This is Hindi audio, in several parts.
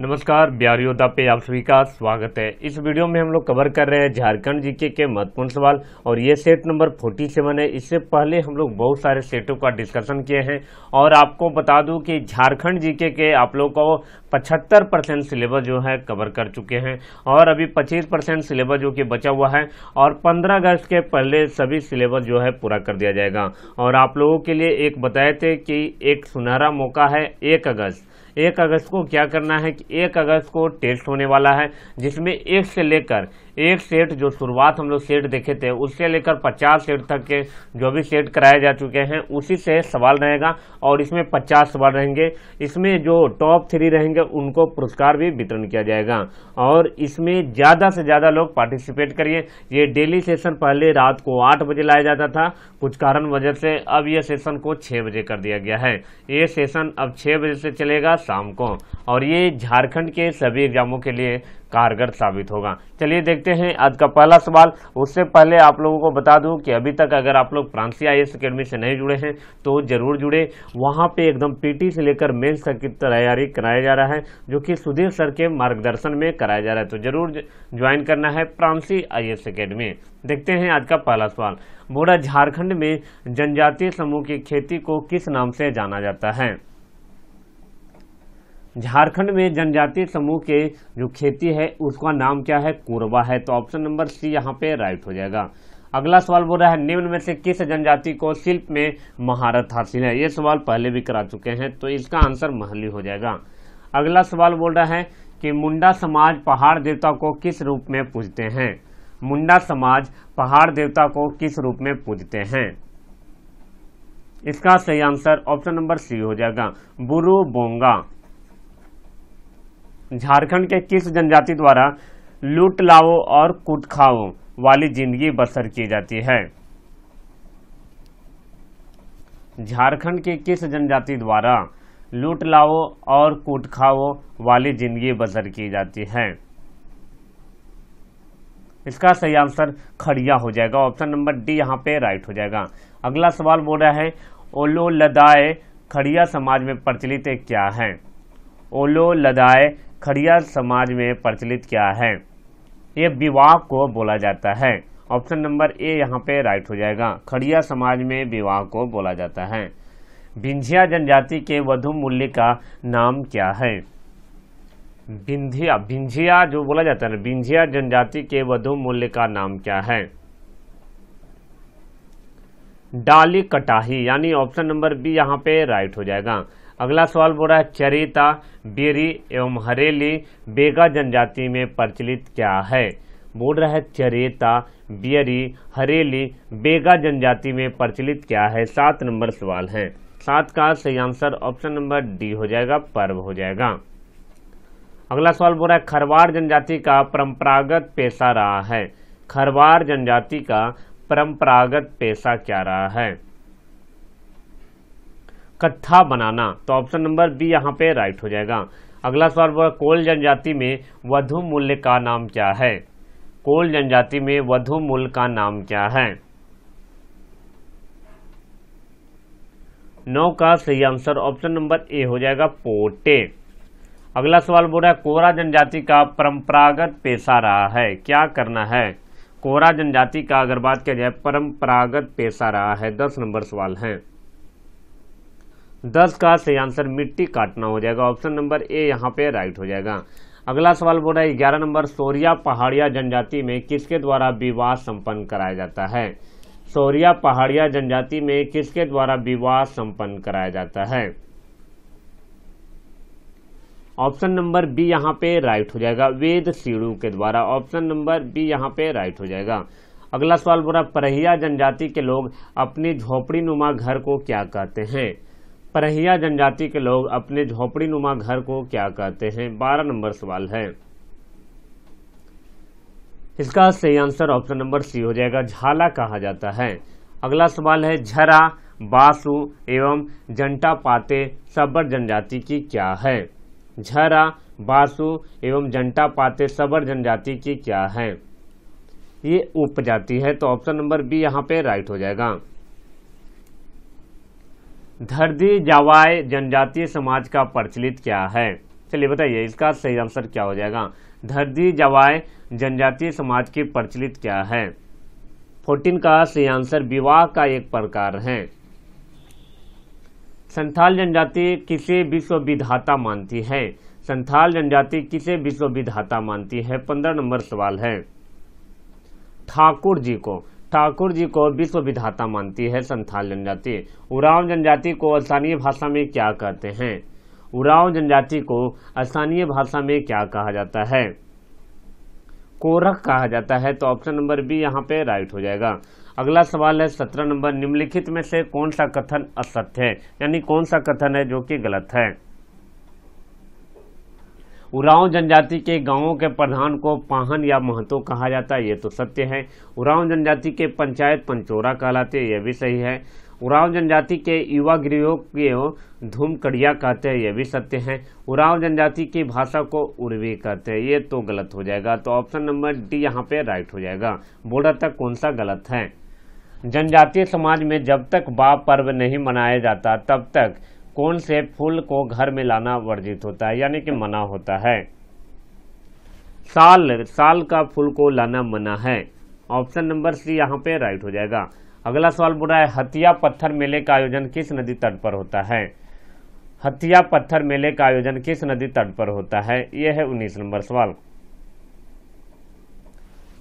नमस्कार बिहार योद्धा पे आप सभी का स्वागत है इस वीडियो में हम लोग कवर कर रहे हैं झारखंड जीके के महत्वपूर्ण सवाल और ये सेट नंबर 47 है इससे पहले हम लोग बहुत सारे सेटों का डिस्कशन किए हैं और आपको बता दूं कि झारखंड जीके के आप लोग को 75 परसेंट सिलेबस जो है कवर कर चुके हैं और अभी 25 परसेंट सिलेबस जो कि बचा हुआ है और पंद्रह अगस्त के पहले सभी सिलेबस जो है पूरा कर दिया जाएगा और आप लोगों के लिए एक बताए थे कि एक सुनहरा मौका है एक अगस्त एक अगस्त को क्या करना है कि एक अगस्त को टेस्ट होने वाला है जिसमें एक से लेकर एक सेट जो शुरुआत हम लोग सेट देखे थे उससे लेकर 50 सेट तक के जो भी सेट कराए जा चुके हैं उसी से सवाल रहेगा और इसमें 50 सवाल रहेंगे इसमें जो टॉप थ्री रहेंगे उनको पुरस्कार भी वितरण किया जाएगा और इसमें ज़्यादा से ज़्यादा लोग पार्टिसिपेट करिए ये डेली सेशन पहले रात को आठ बजे लाया जाता था कुछ कारण वजह से अब यह सेशन को छः बजे कर दिया गया है ये सेशन अब छः बजे से चलेगा शाम को और ये झारखंड के सभी एग्जामों के लिए कारगर साबित होगा चलिए देखते हैं आज का पहला सवाल उससे पहले आप लोगों को बता दूं कि अभी तक अगर आप लोग फ्रांसी आई एकेडमी से नहीं जुड़े हैं तो जरूर जुड़े वहाँ पे एकदम पीटी से लेकर मेन तक की तैयारी कराया जा रहा है जो कि सुधीर सर के मार्गदर्शन में कराया जा रहा है तो जरूर ज्वाइन करना है फ्रांसी आई एस देखते हैं आज का पहला सवाल बोरा झारखंड में जनजातीय समूह की खेती को किस नाम से जाना जाता है झारखंड में जनजातीय समूह के जो खेती है उसका नाम क्या है कोरबा है तो ऑप्शन नंबर सी यहाँ पे राइट हो जाएगा अगला सवाल बोल रहा है निम्न में से किस जनजाति को शिल्प में महारत हासिल है ये सवाल पहले भी करा चुके हैं तो इसका आंसर महली हो जाएगा अगला सवाल बोल रहा है कि मुंडा समाज पहाड़ देवता को किस रूप में पूजते हैं मुंडा समाज पहाड़ देवता को किस रूप में पूजते हैं इसका सही आंसर ऑप्शन नंबर सी हो जाएगा बुरु बोंगा झारखंड के किस जनजाति द्वारा लूट लाओ और कूट खाओ वाली जिंदगी बसर की जाती है झारखंड के किस जनजाति द्वारा लूट लाओ और कूट खाओ वाली जिंदगी बसर की जाती है इसका सही आंसर खड़िया हो जाएगा ऑप्शन नंबर डी यहाँ पे राइट हो जाएगा अगला सवाल बोल रहा है ओलो लदाए खड़िया समाज में प्रचलित क्या है ओलो लदाए खड़िया समाज में प्रचलित क्या है ये विवाह को बोला जाता है ऑप्शन नंबर ए यहाँ पे राइट हो जाएगा खड़िया समाज में विवाह को बोला जाता है बिंझिया जनजाति के वधु मूल्य का नाम क्या है बिंधिया बिंझिया जो बोला जाता है ना बिंझिया जनजाति के वधु मूल्य का नाम क्या है डाली कटाही यानी ऑप्शन नंबर बी यहाँ पे राइट हो जाएगा अगला सवाल बोल रहा है चरिता बेरी एवं हरेली बेगा जनजाति में प्रचलित क्या है बोल रहा है चरेता बियरी हरेली बेगा जनजाति में प्रचलित क्या है सात नंबर सवाल है सात का सही आंसर ऑप्शन नंबर डी हो जाएगा पर्व हो जाएगा अगला सवाल बोल रहा है खरवार जनजाति का परंपरागत पेशा रहा है खरवार जनजाति का परंपरागत पेशा क्या रहा है कत्था बनाना तो ऑप्शन नंबर बी यहाँ पे राइट हो जाएगा अगला सवाल वह कोल जनजाति में वधु मूल्य का नाम क्या है कोल जनजाति में वधु मूल्य का नाम क्या है नौ का सही आंसर ऑप्शन नंबर ए हो जाएगा पोटे अगला सवाल बोल रहा है कोरा जनजाति का परंपरागत पेशा रहा है क्या करना है कोरा जनजाति का अगर बात किया जाए परंपरागत पेशा रहा है दस नंबर सवाल है दस का सही आंसर मिट्टी काटना हो जाएगा ऑप्शन नंबर ए यहाँ पे राइट हो जाएगा अगला सवाल बोल रहा है ग्यारह नंबर सोरिया पहाड़िया जनजाति में किसके द्वारा विवाह संपन्न कराया जाता है सोरिया पहाड़िया जनजाति में किसके द्वारा विवाह संपन्न कराया जाता है ऑप्शन नंबर बी यहाँ पे राइट हो जाएगा वेद सीढ़ू के द्वारा ऑप्शन नंबर बी यहाँ पे राइट हो जाएगा अगला सवाल बोला परहिया जनजाति के लोग अपनी झोपड़ी नुमा घर को क्या कहते हैं परहिया जनजाति के लोग अपने झोपड़ी नुमा घर को क्या कहते हैं बारह नंबर सवाल है इसका सही आंसर ऑप्शन नंबर सी हो जाएगा झाला कहा जाता है अगला सवाल है झरा बासु एवं जंटा पाते सबर जनजाति की क्या है झरा बासु एवं जंटा पाते सबर जनजाति की क्या है ये उपजाति है तो ऑप्शन नंबर बी यहाँ पे राइट हो जाएगा धरदी जावाय जनजातीय समाज का प्रचलित क्या है चलिए बताइए इसका सही आंसर क्या हो जाएगा धरदी जवाय जनजातीय समाज की प्रचलित क्या है फोर्टीन का सही आंसर विवाह का एक प्रकार है संथाल जनजाति किसे विधाता मानती है संथाल जनजाति किसे विश्वविधाता मानती है पंद्रह नंबर सवाल है ठाकुर जी को ठाकुर जी को विश्व विधाता मानती है संथाल जनजाति उराव जनजाति को स्थानीय भाषा में क्या कहते हैं उराव जनजाति को स्थानीय भाषा में क्या कहा जाता है कोरख कहा जाता है तो ऑप्शन नंबर बी यहाँ पे राइट हो जाएगा अगला सवाल है सत्रह नंबर निम्नलिखित में से कौन सा कथन असत्य है यानी कौन सा कथन है जो कि गलत है उरांव जनजाति के गांवों के प्रधान को पाहन या महतो कहा जाता है ये तो सत्य है उरांव जनजाति के पंचायत पंचोरा कहलाते हैं यह भी सही है उरांव जनजाति के युवा गृहों के धूमकड़िया कहते हैं यह भी सत्य है उरांव जनजाति की भाषा को उर्वी कहते हैं ये तो गलत हो जाएगा तो ऑप्शन नंबर डी यहाँ पे राइट हो जाएगा बोर्डर तक कौन सा गलत है जनजातीय समाज में जब तक बा पर्व नहीं मनाया जाता तब तक कौन से फूल को घर में लाना वर्जित होता है यानी कि मना होता है साल साल का फूल को लाना मना है ऑप्शन नंबर सी यहाँ पे राइट हो जाएगा अगला सवाल बोल रहा है हथिया पत्थर मेले का आयोजन किस नदी तट पर होता है हथिया पत्थर मेले का आयोजन किस नदी तट पर होता है यह है उन्नीस नंबर सवाल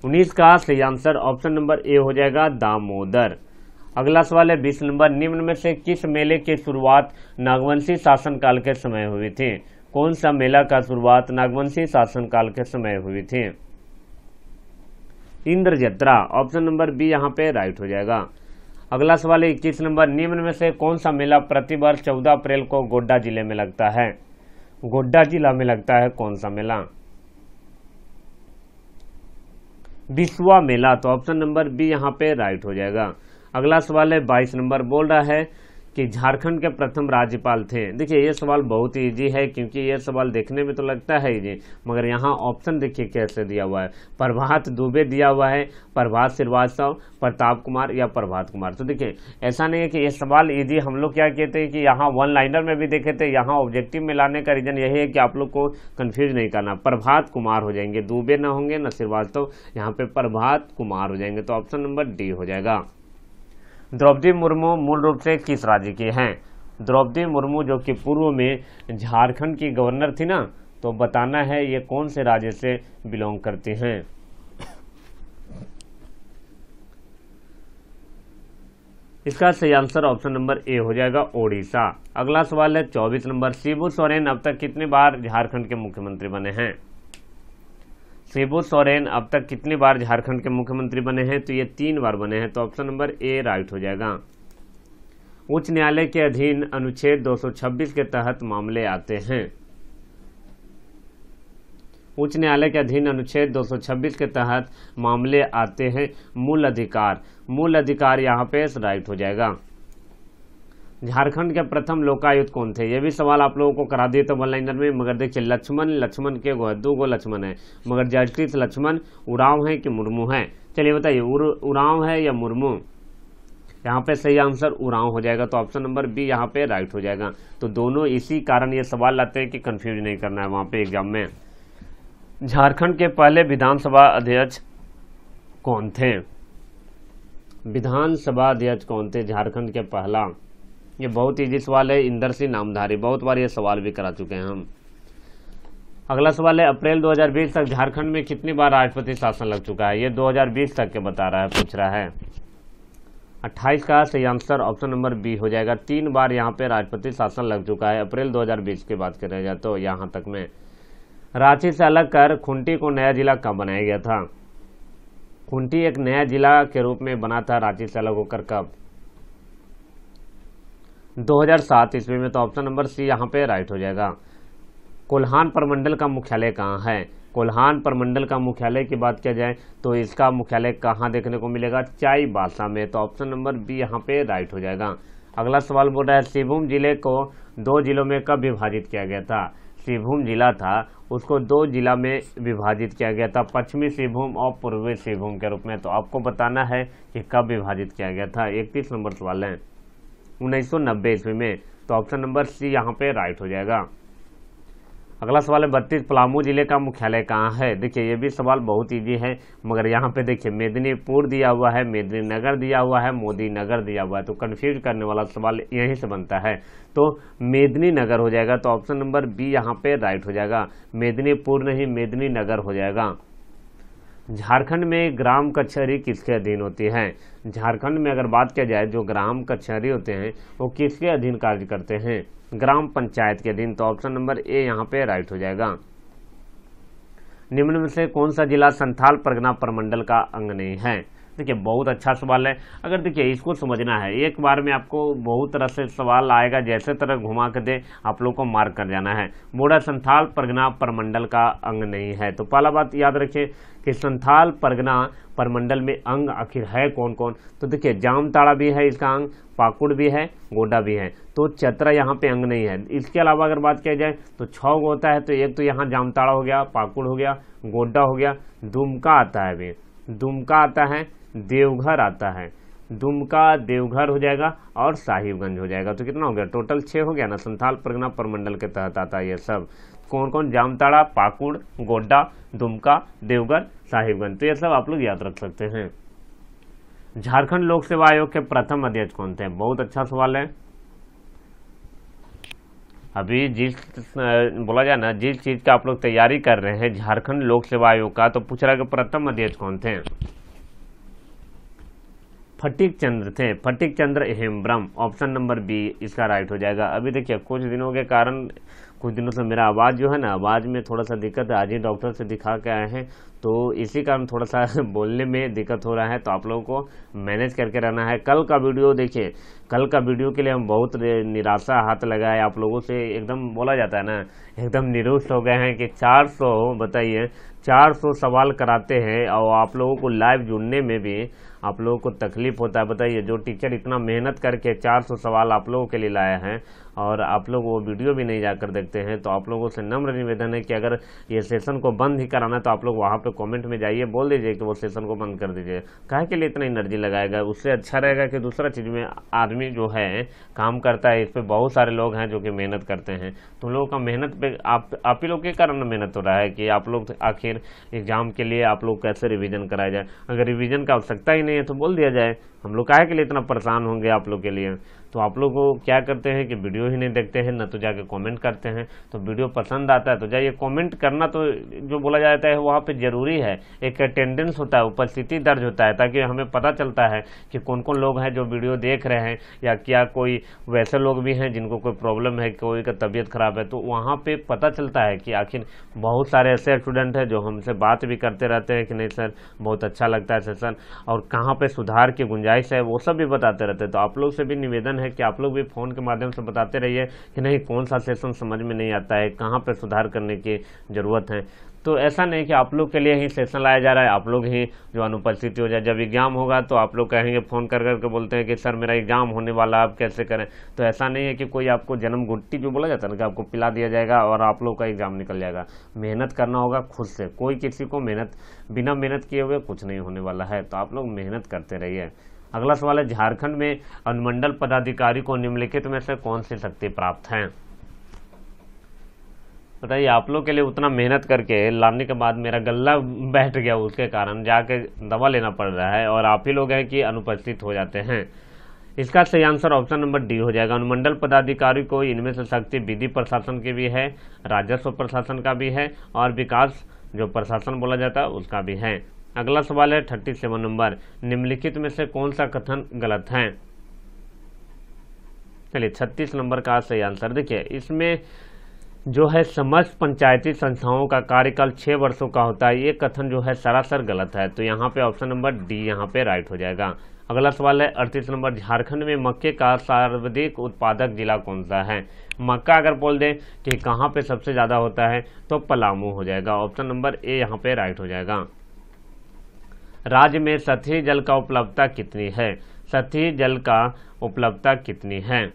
उन्नीस का सही आंसर ऑप्शन नंबर ए हो जाएगा दामोदर अगला सवाल है बीस नंबर निम्न में से किस मेले की शुरुआत नागवंशी शासनकाल के समय हुई थी कौन सा मेला का शुरुआत नागवंशी शासनकाल के समय हुई थी इंद्र जत्रा ऑप्शन नंबर बी यहाँ पे राइट हो जाएगा अगला सवाल है इक्कीस नंबर निम्न में से कौन सा मेला प्रतिवर्ष चौदह अप्रैल को गोड्डा जिले में लगता है गोड्डा जिला में लगता है कौन सा मेला विश्वा मेला तो ऑप्शन नंबर बी यहाँ पे राइट हो जाएगा अगला सवाल है बाईस नंबर बोल रहा है कि झारखंड के प्रथम राज्यपाल थे देखिए ये सवाल बहुत ही ईजी है क्योंकि ये सवाल देखने में तो लगता है ईजी मगर यहाँ ऑप्शन देखिए कैसे दिया हुआ है प्रभात दुबे दिया हुआ है प्रभात श्रीवास्तव प्रताप कुमार या प्रभात कुमार तो देखिए ऐसा नहीं है कि ये सवाल ईजी हम लोग क्या कहते हैं कि यहाँ वन लाइनर में भी देखे थे यहाँ ऑब्जेक्टिव में लाने का रीजन यही है कि आप लोग को कन्फ्यूज नहीं करना प्रभात कुमार हो जाएंगे दुबे ना होंगे न श्रीवास्तव यहाँ पे प्रभात कुमार हो जाएंगे तो ऑप्शन नंबर डी हो जाएगा द्रौपदी मुर्मू मूल रूप से किस राज्य की हैं द्रौपदी मुर्मू जो कि पूर्व में झारखंड की गवर्नर थी ना तो बताना है ये कौन से राज्य से बिलोंग करती हैं इसका सही आंसर ऑप्शन नंबर ए हो जाएगा ओडिशा अगला सवाल है चौबीस नंबर शिबू सोरेन अब तक कितने बार झारखंड के मुख्यमंत्री बने हैं शिबू सोरेन अब तक कितने बार झारखंड के मुख्यमंत्री बने हैं तो ये तीन बार बने हैं तो ऑप्शन नंबर ए राइट हो जाएगा उच्च न्यायालय के अधीन अनुच्छेद 226 के तहत मामले आते हैं उच्च न्यायालय के अधीन अनुच्छेद 226 के तहत मामले आते हैं मूल अधिकार मूल अधिकार यहाँ पे राइट हो जाएगा झारखंड के प्रथम लोकायुक्त कौन थे ये भी सवाल आप लोगों को करा दिए तो वन लाइनर में मगर देखिए लक्ष्मण लक्ष्मण के गो दो गो लक्ष्मण है मगर जस्टिस लक्ष्मण उड़ाव है कि मुर्मू है चलिए बताइए उड़ाव है या मुर्मू यहाँ पे सही आंसर उड़ाव हो जाएगा तो ऑप्शन नंबर बी यहाँ पे राइट हो जाएगा तो दोनों इसी कारण ये सवाल लाते हैं कि कंफ्यूज नहीं करना है वहाँ पे एग्जाम में झारखंड के पहले विधानसभा अध्यक्ष कौन थे विधानसभा अध्यक्ष कौन थे झारखंड के पहला ये बहुत ईजी सवाल है इंदर सिंह नामधारी बहुत बार ये सवाल भी करा चुके हैं हम अगला सवाल है अप्रैल 2020 तक झारखंड में कितनी बार राष्ट्रपति शासन लग चुका है ये 2020 तक के बता रहा है पूछ रहा है 28 का सही आंसर ऑप्शन नंबर बी हो जाएगा तीन बार यहाँ पे राष्ट्रपति शासन लग चुका है अप्रैल 2020 की बात करें जाए तो यहाँ तक में रांची से अलग कर खूंटी को नया जिला कब बनाया गया था खूंटी एक नया जिला के रूप में बना था रांची से अलग होकर कब 2007 ईस्वी में तो ऑप्शन नंबर सी यहाँ पे राइट हो जाएगा कोल्हान प्रमंडल का मुख्यालय कहाँ है कोल्हान प्रमंडल का मुख्यालय की बात किया जाए तो इसका मुख्यालय कहाँ देखने को मिलेगा चाई बासा में तो ऑप्शन नंबर बी यहाँ पे राइट हो जाएगा अगला सवाल बोल रहा है सिंहभूम जिले को दो जिलों में कब विभाजित किया गया था सिंहभूम जिला था उसको दो जिला में विभाजित किया गया था पश्चिमी सिंहभूम और पूर्वी सिंहभूम के रूप में तो आपको बताना है कि कब विभाजित किया गया था इकतीस नंबर सवाल है उन्नीस सौ नब्बे ईस्वी में तो ऑप्शन नंबर सी यहाँ पे राइट हो जाएगा अगला सवाल है बत्तीस पलामू जिले का मुख्यालय कहाँ है देखिए ये भी सवाल बहुत ईजी है मगर यहाँ पे देखिए मेदिनीपुर दिया हुआ है मेदिनीनगर दिया हुआ है मोदी नगर दिया हुआ है तो कन्फ्यूज करने वाला सवाल यहीं से बनता है तो नगर हो जाएगा तो ऑप्शन नंबर बी यहाँ पे राइट हो जाएगा मेदिनीपुर नहीं नगर हो जाएगा झारखंड में ग्राम कचहरी किसके अधीन होती है झारखंड में अगर बात किया जाए जो ग्राम कचहरी होते हैं वो किसके अधीन कार्य करते हैं ग्राम पंचायत के अधीन तो ऑप्शन नंबर ए यहाँ पे राइट हो जाएगा निम्न में से कौन सा जिला संथाल परगना प्रमंडल का अंग नहीं है देखिए बहुत अच्छा सवाल है अगर देखिए इसको समझना है एक बार में आपको बहुत तरह से सवाल आएगा जैसे तरह घुमा कर दे आप लोग को मार्क कर जाना है मोड़ा संथाल परगना परमंडल का अंग नहीं है तो पहला बात याद रखिए कि संथाल परगना परमंडल में अंग आखिर है कौन कौन तो देखिए जामताड़ा भी है इसका अंग पाकुड़ भी है गोंडा भी है तो चतरा यहाँ पे अंग नहीं है इसके अलावा अगर बात किया जाए तो छौ होता है तो एक तो यहाँ जामताड़ा हो गया पाकुड़ हो गया गोड्डा हो गया दुमका आता है भी दुमका आता है देवघर आता है दुमका देवघर हो जाएगा और साहिबगंज हो जाएगा तो कितना हो गया टोटल छः हो गया ना संथाल परगना परमंडल के तहत आता है ये सब कौन कौन जामताड़ा पाकुड़ गोड्डा दुमका देवघर साहिबगंज तो ये सब आप लोग याद रख सकते हैं झारखंड लोक सेवा आयोग के प्रथम अध्यक्ष कौन थे बहुत अच्छा सवाल है अभी जिस बोला जाए ना जिस चीज़ का आप लोग तैयारी कर रहे हैं झारखंड लोक सेवा आयोग का तो पूछ रहा कि प्रथम अध्यक्ष कौन थे फटिक चंद्र थे Phatik Chandra Hembram option number B इसका राइट हो जाएगा अभी देखिए कुछ दिनों के कारण कुछ दिनों से मेरा आवाज़ जो है ना आवाज़ में थोड़ा सा दिक्कत है आज ही डॉक्टर से दिखा के आए हैं तो इसी कारण थोड़ा सा बोलने में दिक्कत हो रहा है तो आप लोगों को मैनेज करके रहना है कल का वीडियो देखिए कल का वीडियो के लिए हम बहुत निराशा हाथ लगाए आप लोगों से एकदम बोला जाता है ना एकदम निरुष्ट हो गए हैं कि चार बताइए चार सवाल कराते हैं और आप लोगों को लाइव जुड़ने में भी आप लोगों को तकलीफ होता है बताइए जो टीचर इतना मेहनत करके 400 सवाल आप लोगों के लिए लाए हैं और आप लोग वो वीडियो भी नहीं जाकर देखते हैं तो आप लोगों से नम्र निवेदन है कि अगर ये सेशन को बंद ही कराना है तो आप लोग वहाँ पर कॉमेंट में जाइए बोल दीजिए कि वो सेशन को बंद कर दीजिए कहे के लिए इतना एनर्जी लगाएगा उससे अच्छा रहेगा कि दूसरा चीज़ में आदमी जो है काम करता है इस पर बहुत सारे लोग हैं जो कि मेहनत करते हैं तो लोगों का मेहनत पे आप आप ही लोग के कारण मेहनत हो रहा है कि आप लोग आखिर एग्ज़ाम के लिए आप लोग कैसे रिवीजन कराया जाए अगर रिवीजन का आवश्यकता ही नहीं है तो बोल दिया जाए हम लोग काहे के लिए इतना परेशान होंगे आप लोग के लिए तो आप लोग को क्या करते हैं कि वीडियो वीडियो ही नहीं देखते हैं ना तो जाके कमेंट करते हैं तो वीडियो पसंद आता है तो जाइए कमेंट करना तो जो बोला जाता है वहाँ पे ज़रूरी है एक अटेंडेंस होता है उपस्थिति दर्ज होता है ताकि हमें पता चलता है कि कौन कौन लोग हैं जो वीडियो देख रहे हैं या क्या कोई वैसे लोग भी हैं जिनको कोई प्रॉब्लम है कोई का तबीयत ख़राब है तो वहाँ पर पता चलता है कि आखिर बहुत सारे ऐसे स्टूडेंट हैं जो हमसे बात भी करते रहते हैं कि नहीं सर बहुत अच्छा लगता है सेशन और कहाँ पर सुधार की गुंजाइश है वो सब भी बताते रहते हैं तो आप लोग से भी निवेदन है कि आप लोग भी फ़ोन के माध्यम से बताते बताते रहिए कि नहीं कौन सा सेशन समझ में नहीं आता है कहाँ पर सुधार करने की ज़रूरत है तो ऐसा नहीं कि आप लोग के लिए ही सेशन लाया जा रहा है आप लोग ही जो अनुपस्थिति हो जाए जब एग्जाम होगा तो आप लोग कहेंगे फ़ोन कर करके बोलते हैं कि सर मेरा एग्जाम होने वाला आप कैसे करें तो ऐसा नहीं है कि कोई आपको जन्म गुट्टी जो बोला जाता है ना कि आपको पिला दिया जाएगा और आप लोग का एग्जाम निकल जाएगा मेहनत करना होगा खुद से कोई किसी को मेहनत बिना मेहनत किए हुए कुछ नहीं होने वाला है तो आप लोग मेहनत करते रहिए अगला सवाल है झारखंड में अनुमंडल पदाधिकारी को निम्नलिखित में से कौन सी शक्ति प्राप्त है बताइए आप लोग के लिए उतना मेहनत करके लाने के बाद मेरा गला बैठ गया उसके कारण जाके दवा लेना पड़ रहा है और आप ही लोग हैं कि अनुपस्थित हो जाते हैं इसका सही आंसर ऑप्शन नंबर डी हो जाएगा अनुमंडल पदाधिकारी को इनमें से शक्ति विधि प्रशासन की भी है राजस्व प्रशासन का भी है और विकास जो प्रशासन बोला जाता है उसका भी है अगला सवाल है थर्टी सेवन नंबर निम्नलिखित में से कौन सा कथन गलत है चलिए छत्तीस नंबर का सही आंसर देखिए इसमें जो है समस्त पंचायती संस्थाओं का कार्यकाल छः वर्षों का होता है ये कथन जो है सरासर गलत है तो यहाँ पे ऑप्शन नंबर डी यहाँ पे राइट हो जाएगा अगला सवाल है अड़तीस नंबर झारखंड में मक्के का सर्वाधिक उत्पादक जिला कौन सा है मक्का अगर बोल दें कि कहाँ पे सबसे ज़्यादा होता है तो पलामू हो जाएगा ऑप्शन नंबर ए यहाँ पे राइट हो जाएगा राज्य में सतही जल का उपलब्धता कितनी है सतही जल का उपलब्धता कितनी है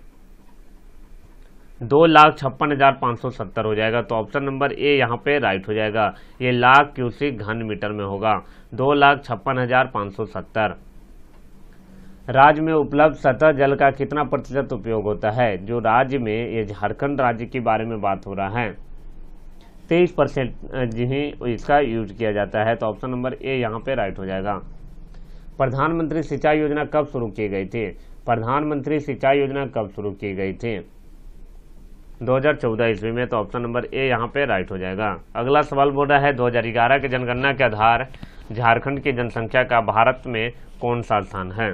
दो लाख छप्पन हजार पाँच सौ सत्तर हो जाएगा तो ऑप्शन नंबर ए यहाँ पे राइट हो जाएगा ये लाख क्यूसिक घन मीटर में होगा दो लाख छप्पन हजार पाँच सौ सत्तर राज्य में उपलब्ध सतह जल का कितना प्रतिशत उपयोग होता है जो राज्य में ये झारखंड राज्य के बारे में बात हो रहा है तेईस परसेंट जिन्हें इसका यूज किया जाता है तो ऑप्शन नंबर ए यहाँ पे राइट हो जाएगा प्रधानमंत्री सिंचाई योजना कब शुरू की गई थी प्रधानमंत्री सिंचाई योजना कब शुरू की गई थी 2014 ईस्वी में तो ऑप्शन नंबर ए यहाँ पे राइट हो जाएगा अगला सवाल बोल रहा है 2011 के जनगणना के आधार झारखंड की जनसंख्या का भारत में कौन सा स्थान है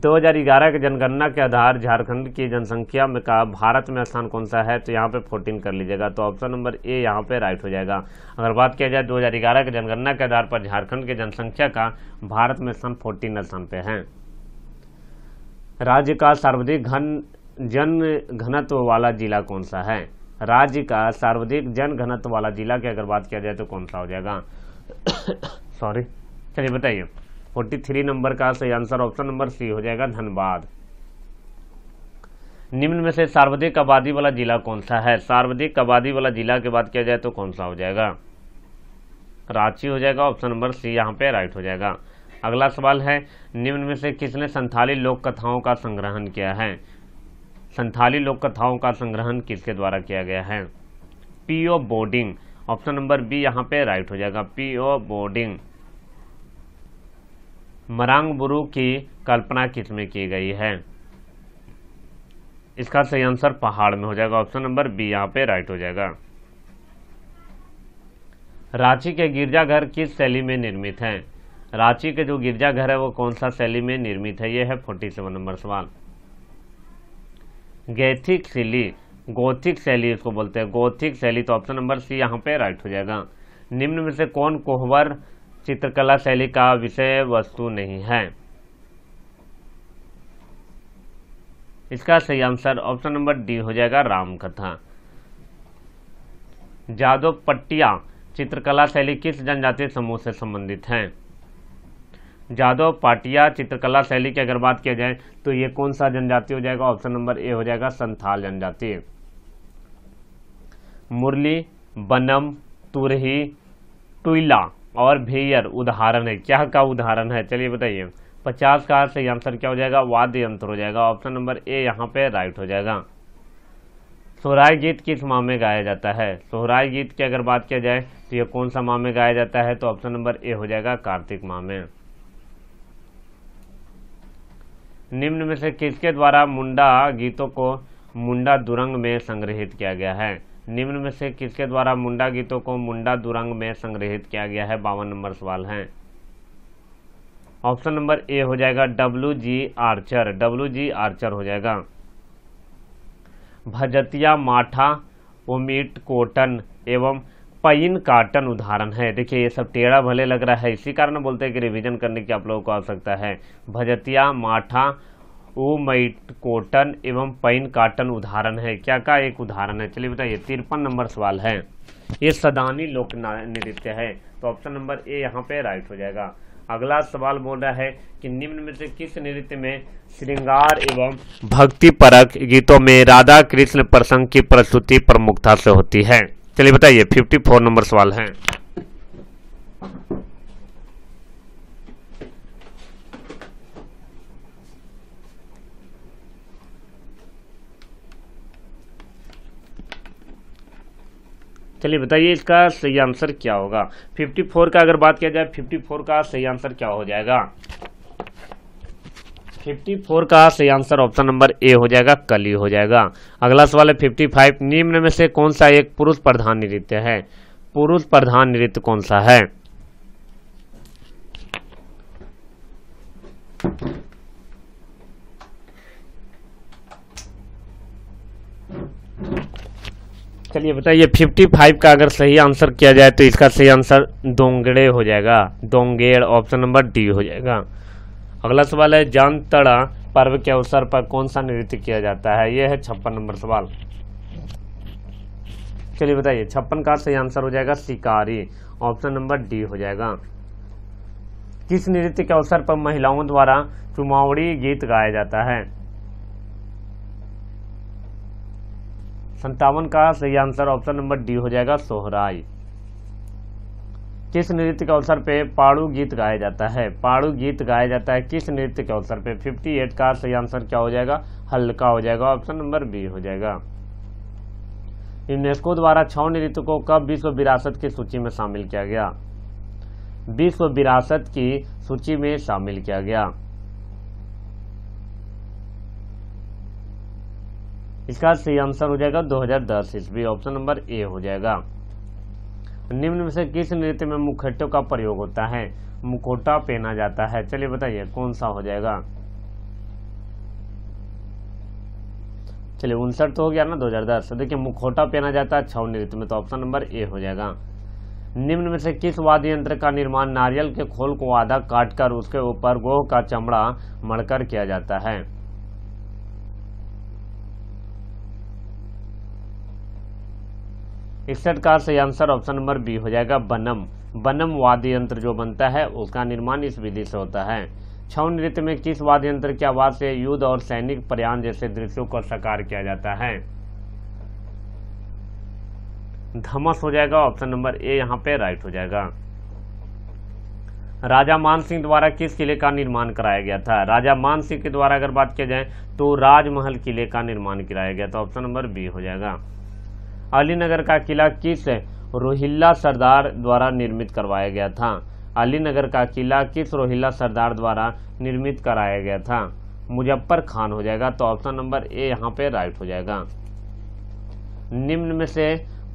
2011 के जनगणना के आधार झारखंड की जनसंख्या में का भारत में स्थान कौन सा है तो यहाँ पे 14 कर लीजिएगा तो ऑप्शन नंबर ए यहाँ पे राइट हो जाएगा अगर बात किया जाए 2011 के जनगणना के आधार पर झारखंड की जनसंख्या का भारत में स्थान 14 स्थान पे है राज्य का सर्वाधिक घन जन घनत्व वाला जिला कौन सा है राज्य का सर्वाधिक जन घनत्व वाला जिला की अगर बात किया जाए तो कौन सा हो जाएगा सॉरी चलिए बताइए फोर्टी थ्री नंबर का सही आंसर ऑप्शन नंबर सी हो जाएगा धनबाद निम्न में से सर्वाधिक आबादी वाला जिला कौन सा है सर्वाधिक आबादी वाला जिला के बाद किया जाए तो कौन सा हो जाएगा रांची हो जाएगा ऑप्शन नंबर सी यहाँ पे राइट हो जाएगा अगला सवाल है निम्न में से किसने संथाली लोक कथाओं का संग्रहण किया है संथाली लोक कथाओं का संग्रहण किसके द्वारा किया गया है पीओ बोर्डिंग ऑप्शन नंबर बी यहाँ पे राइट हो जाएगा पीओ बोर्डिंग मरांगबुरु की कल्पना किसमें की गई है इसका सही आंसर पहाड़ में हो जाएगा ऑप्शन नंबर बी यहाँ पे राइट हो जाएगा रांची के गिरजाघर किस शैली में निर्मित है रांची के जो गिरजाघर है वो कौन सा शैली में निर्मित है ये है फोर्टी सेवन नंबर सवाल गैथिक शैली गोथिक शैली इसको बोलते हैं गोथिक शैली तो ऑप्शन नंबर सी यहाँ पे राइट हो जाएगा निम्न में से कौन कोहबर चित्रकला शैली का विषय वस्तु नहीं है इसका सही आंसर ऑप्शन नंबर डी हो जाएगा रामकथा जादो जादव पट्टिया चित्रकला शैली किस जनजातीय समूह से संबंधित है जादव पाटिया चित्रकला शैली की अगर बात किया जाए तो ये कौन सा जनजाति हो जाएगा ऑप्शन नंबर ए हो जाएगा संथाल जनजाति मुरली बनम तुरही टुइला और भेयर उदाहरण है क्या का उदाहरण है चलिए बताइए पचास का सही आंसर क्या हो जाएगा वाद्य यंत्र हो जाएगा ऑप्शन नंबर ए यहाँ पे राइट हो जाएगा सोहराय गीत किस माह में गाया जाता है सोहराय गीत की अगर बात किया जाए तो यह कौन सा माह में गाया जाता है तो ऑप्शन नंबर ए हो जाएगा कार्तिक माह में निम्न में से किसके द्वारा मुंडा गीतों को मुंडा दुरंग में संग्रहित किया गया है निम्न में से किसके द्वारा मुंडा गीतों को मुंडा दुरंग में संग्रहित किया गया है बावन नंबर सवाल है ऑप्शन नंबर ए हो जाएगा W G Archer W G Archer हो जाएगा भजतिया माठा ओमिट कोटन एवं पइन काटन उदाहरण है देखिए ये सब टेढ़ा भले लग रहा है इसी कारण बोलते हैं कि रिवीजन करने की आप लोगों को आवश्यकता है भजतिया माठा मैट कॉटन एवं पैन काटन उदाहरण है क्या का एक उदाहरण है चलिए बताइए तिरपन नंबर सवाल है ये सदानी लोक नृत्य है तो ऑप्शन नंबर ए यहाँ पे राइट हो जाएगा अगला सवाल बोल रहा है कि निम्न में से किस नृत्य में श्रृंगार एवं भक्ति परक गीतों में राधा कृष्ण प्रसंग की प्रस्तुति प्रमुखता से होती है चलिए बताइए 54 नंबर सवाल है चलिए बताइए इसका सही आंसर क्या होगा 54 का अगर बात किया जाए 54 का सही आंसर क्या हो जाएगा 54 का सही आंसर ऑप्शन नंबर ए हो जाएगा कली हो जाएगा अगला सवाल है 55 निम्न में से कौन सा एक पुरुष प्रधान नृत्य है पुरुष प्रधान नृत्य कौन सा है चलिए बताइए फिफ्टी फाइव का अगर सही आंसर किया जाए तो इसका सही आंसर दोंगड़े हो जाएगा दोंगेड़ ऑप्शन नंबर डी हो जाएगा अगला सवाल है जानतड़ा पर्व के अवसर पर कौन सा नृत्य किया जाता है यह है छप्पन नंबर सवाल चलिए बताइए छप्पन का सही आंसर हो जाएगा शिकारी ऑप्शन नंबर डी हो जाएगा किस नृत्य के अवसर पर महिलाओं द्वारा चुमावड़ी गीत गाया जाता है संतावन का सही आंसर ऑप्शन नंबर डी हो जाएगा सोहराई किस नृत्य के अवसर पे पाड़ू गीत गाया जाता है पाड़ू गीत गाया जाता है किस नृत्य के अवसर पे 58 का सही आंसर क्या हो जाएगा हल्का हो जाएगा ऑप्शन नंबर बी हो जाएगा यूनेस्को द्वारा छौ नृत्य को कब विश्व विरासत की सूची में शामिल किया गया विश्व विरासत की सूची में शामिल किया गया इसका सही आंसर हो जाएगा 2010 ईस्वी ऑप्शन नंबर ए हो जाएगा निम्न में से किस नृत्य में मुखटो का प्रयोग होता है मुखोटा पहना जाता है चलिए बताइए कौन सा हो जाएगा चलिए उनसठ तो हो गया ना 2010 तो देखिए मुखोटा पहना जाता है छव नृत्य में तो ऑप्शन नंबर ए हो जाएगा निम्न में से किस वाद्य यंत्र का निर्माण नारियल के खोल को आधा काटकर उसके ऊपर गोह का चमड़ा मड़कर किया जाता है इकसठ का सही आंसर ऑप्शन नंबर बी हो जाएगा बनम बनम वाद्य यंत्र जो बनता है उसका निर्माण इस विधि से होता है छऊ नृत्य में किस वाद्य यंत्र की आवाज से युद्ध और सैनिक प्रयाण जैसे दृश्यों को साकार किया जाता है धमस हो जाएगा ऑप्शन नंबर ए यहाँ पे राइट हो जाएगा राजा मान सिंह द्वारा किस किले का निर्माण कराया गया था राजा मान सिंह के द्वारा अगर बात किया जाए तो राजमहल किले का निर्माण कराया गया था ऑप्शन नंबर बी हो जाएगा अलीनगर का किला किस रोहिल्ला सरदार द्वारा निर्मित करवाया गया था अलीनगर का किला किस रोहिल्ला सरदार द्वारा निर्मित कराया गया था मुजफ्फर खान हो जाएगा तो ऑप्शन नंबर ए यहाँ पे राइट हो जाएगा निम्न में से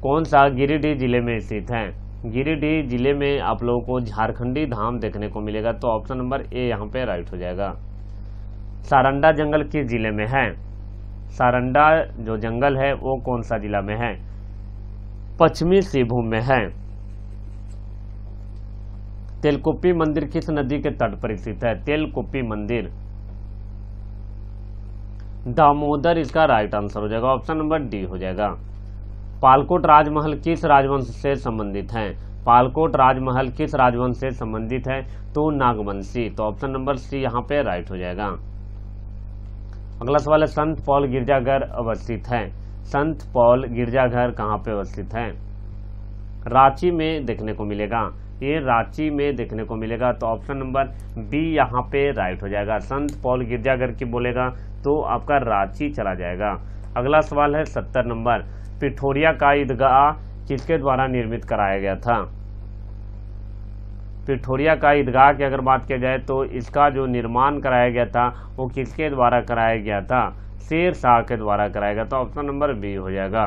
कौन सा गिरिडीह जिले में स्थित है गिरिडीह जिले में आप लोगों को झारखंडी धाम देखने को मिलेगा तो ऑप्शन नंबर ए यहाँ पे राइट हो जाएगा सारंडा जंगल किस जिले में है सारंडा जो जंगल है वो कौन सा जिला में है पश्चिमी सिंहभूम में है तेलकुप्पी मंदिर किस नदी के तट पर स्थित है तेलकुपी मंदिर दामोदर इसका राइट आंसर हो जाएगा ऑप्शन नंबर डी हो जाएगा पालकोट राजमहल किस राजवंश से संबंधित है पालकोट राजमहल किस राजवंश से संबंधित है तो नागवंशी तो ऑप्शन नंबर सी यहाँ पे राइट हो जाएगा अगला सवाल है संत पॉल गिरजाघर अवस्थित है संत पॉल गिरजाघर कहाँ पे अवस्थित है रांची में देखने को मिलेगा ये रांची में देखने को मिलेगा तो ऑप्शन नंबर बी यहाँ पे राइट हो जाएगा संत पॉल गिरजाघर की बोलेगा तो आपका रांची चला जाएगा अगला सवाल है सत्तर नंबर पिठोरिया का ईदगाह किसके द्वारा निर्मित कराया गया था पिठोरिया का ईदगाह की अगर बात किया जाए तो इसका जो निर्माण कराया गया था वो किसके द्वारा कराया गया था शेर शाह के द्वारा गया तो ऑप्शन नंबर बी हो जाएगा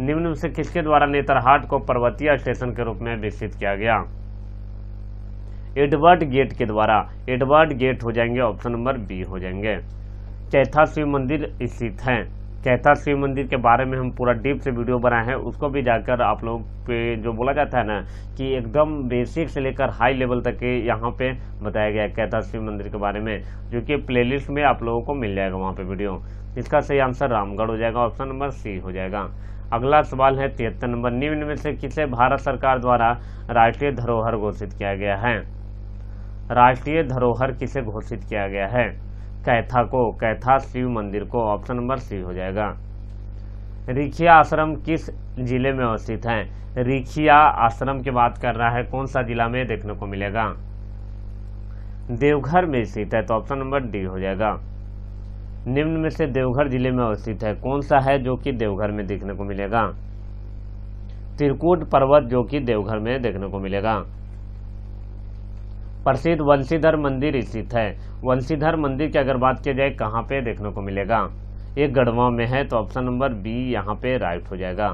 निम्न से किसके द्वारा नेतरहाट को पर्वतीय स्टेशन के रूप में विकसित किया गया एडवर्ड गेट के द्वारा एडवर्ड गेट हो जाएंगे ऑप्शन नंबर बी हो जाएंगे चैथा शिव मंदिर स्थित है कैथर शिव मंदिर के बारे में हम पूरा डीप से वीडियो बनाए हैं उसको भी जाकर आप लोग पे जो बोला जाता है ना कि एकदम बेसिक से लेकर हाई लेवल तक के यहाँ पे बताया गया है कैथर शिव मंदिर के बारे में जो कि प्लेलिस्ट में आप लोगों को मिल जाएगा वहाँ पे वीडियो इसका सही आंसर रामगढ़ हो जाएगा ऑप्शन नंबर सी हो जाएगा अगला सवाल है तिहत्तर नंबर निम्न में से किसे भारत सरकार द्वारा राष्ट्रीय धरोहर घोषित किया गया है राष्ट्रीय धरोहर किसे घोषित किया गया है कैथा को कैथा शिव मंदिर को ऑप्शन नंबर सी हो जाएगा रिखिया आश्रम किस जिले में अवस्थित है रिखिया आश्रम की बात कर रहा है कौन सा जिला में देखने को मिलेगा देवघर में स्थित है तो ऑप्शन नंबर डी हो जाएगा निम्न में से देवघर जिले में अवस्थित है कौन सा है जो कि देवघर में देखने को मिलेगा त्रिकूट पर्वत जो कि देवघर में देखने को मिलेगा प्रसिद्ध वंशीधर मंदिर स्थित है वंशीधर मंदिर की अगर बात किया जाए कहाँ पे देखने को मिलेगा ये गढ़वा में है तो ऑप्शन नंबर बी यहाँ पे राइट हो जाएगा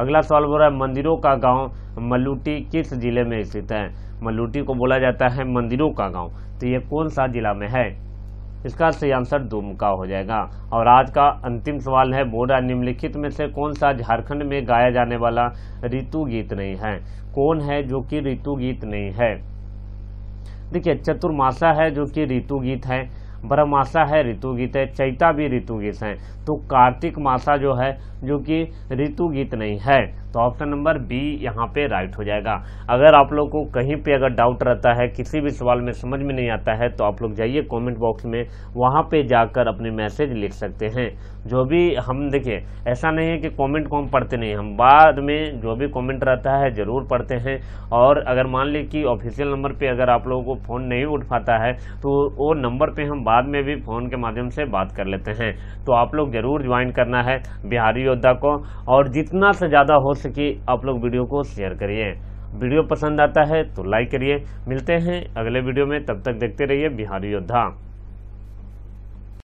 अगला सवाल बोल रहा है मंदिरों का गांव मलूटी किस जिले में स्थित है मलूटी को बोला जाता है मंदिरों का गांव तो ये कौन सा जिला में है इसका सही आंसर दुमका हो जाएगा और आज का अंतिम सवाल है बोरा निम्नलिखित में से कौन सा झारखंड में गाया जाने वाला ऋतु गीत नहीं है कौन है जो कि ऋतु गीत नहीं है देखिए चतुर्मासा है जो कि ऋतु गीत है ब्रह्मासा है ऋतु गीत है चैता भी ऋतु गीत है तो कार्तिक मासा जो है जो कि ऋतु गीत नहीं है तो ऑप्शन नंबर बी यहाँ पे राइट हो जाएगा अगर आप लोग को कहीं पे अगर डाउट रहता है किसी भी सवाल में समझ में नहीं आता है तो आप लोग जाइए कमेंट बॉक्स में वहाँ पे जाकर अपने मैसेज लिख सकते हैं जो भी हम देखिए ऐसा नहीं है कि कमेंट को हम पढ़ते नहीं हम बाद में जो भी कमेंट रहता है ज़रूर पढ़ते हैं और अगर मान लें कि ऑफिशियल नंबर पर अगर आप लोगों को फ़ोन नहीं उठ पाता है तो वो नंबर पर हम बाद में भी फ़ोन के माध्यम से बात कर लेते हैं तो आप लोग ज़रूर ज्वाइन करना है बिहारी योद्धा को और जितना से ज़्यादा हो सके आप लोग वीडियो को शेयर करिए वीडियो पसंद आता है तो लाइक करिए मिलते हैं अगले वीडियो में तब तक देखते रहिए बिहारी योद्धा